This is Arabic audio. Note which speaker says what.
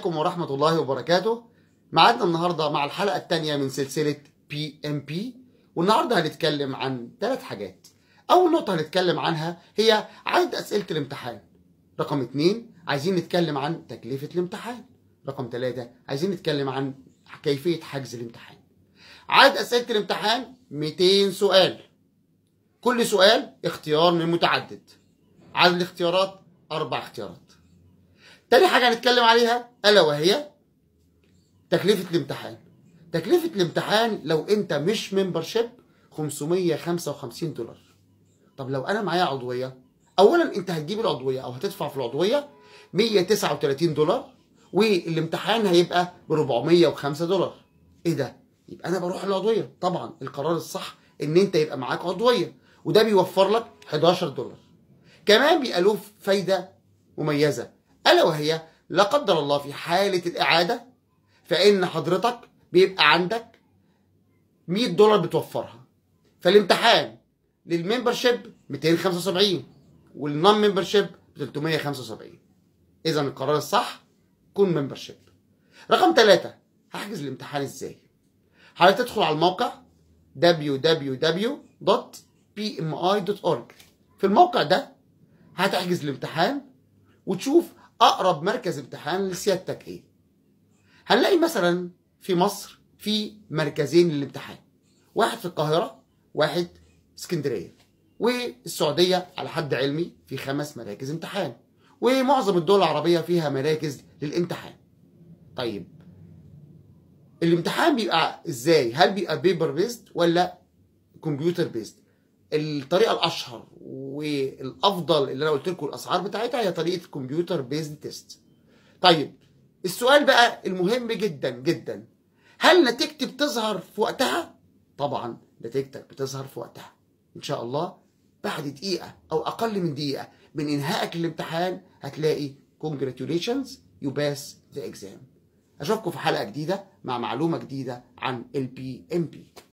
Speaker 1: عليكم ورحمة الله وبركاته معادنا النهاردة مع الحلقة الثانية من سلسلة بي ام بي والنهاردة هنتكلم عن ثلاث حاجات أول نقطة هنتكلم عنها هي عدد أسئلة الامتحان رقم اثنين عايزين نتكلم عن تكلفة الامتحان رقم ثلاثة عايزين نتكلم عن كيفية حجز الامتحان عدد أسئلة الامتحان 200 سؤال كل سؤال اختيار من متعدد عدد الاختيارات أربع اختيارات تاني حاجه هنتكلم عليها الا وهي تكلفه الامتحان تكلفه الامتحان لو انت مش ممبر شيب 555 دولار طب لو انا معايا عضويه اولا انت هتجيب العضويه او هتدفع في العضويه 139 دولار والامتحان هيبقى ب 405 دولار ايه ده يبقى انا بروح العضويه طبعا القرار الصح ان انت يبقى معاك عضويه وده بيوفر لك 11 دولار كمان بيبقى له فايده مميزه ألا وهي لا قدر الله في حالة الإعادة فإن حضرتك بيبقى عندك 100 دولار بتوفرها فالامتحان شيب 275 والنون شيب 375 إذا القرار الصح كون شيب رقم ثلاثة هحجز الامتحان إزاي؟ حضرتك تدخل على الموقع www.pmi.org في الموقع ده هتحجز الامتحان وتشوف اقرب مركز امتحان لسيادتك ايه هنلاقي مثلا في مصر في مركزين للامتحان واحد في القاهره واحد اسكندريه والسعوديه على حد علمي في خمس مراكز امتحان ومعظم الدول العربيه فيها مراكز للامتحان طيب الامتحان بيبقى ازاي هل بيبقى بيبر بيست ولا كمبيوتر بيست الطريقه الاشهر والافضل اللي انا قلت لكم الاسعار بتاعتها هي طريقه الكمبيوتر بيزد تيست طيب السؤال بقى المهم جدا جدا هل نتيجتي بتظهر في وقتها طبعا نتيجتك بتظهر في وقتها ان شاء الله بعد دقيقه او اقل من دقيقه من انهائك الامتحان هتلاقي كونجراتيوليشنز يو باس ذا اكزام اشوفكم في حلقه جديده مع معلومه جديده عن البي ام بي